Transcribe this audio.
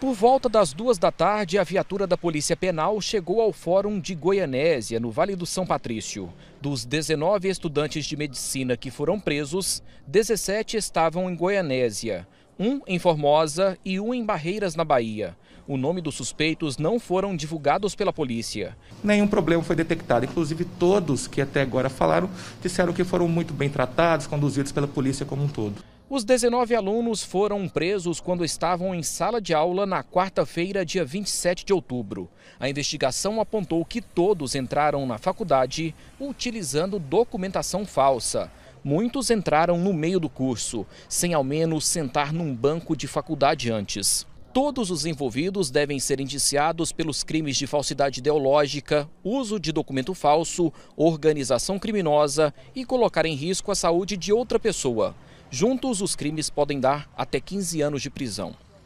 Por volta das duas da tarde, a viatura da Polícia Penal chegou ao Fórum de Goianésia, no Vale do São Patrício. Dos 19 estudantes de medicina que foram presos, 17 estavam em Goianésia, um em Formosa e um em Barreiras, na Bahia. O nome dos suspeitos não foram divulgados pela polícia. Nenhum problema foi detectado. Inclusive, todos que até agora falaram disseram que foram muito bem tratados, conduzidos pela polícia como um todo. Os 19 alunos foram presos quando estavam em sala de aula na quarta-feira, dia 27 de outubro. A investigação apontou que todos entraram na faculdade utilizando documentação falsa. Muitos entraram no meio do curso, sem ao menos sentar num banco de faculdade antes. Todos os envolvidos devem ser indiciados pelos crimes de falsidade ideológica, uso de documento falso, organização criminosa e colocar em risco a saúde de outra pessoa. Juntos, os crimes podem dar até 15 anos de prisão.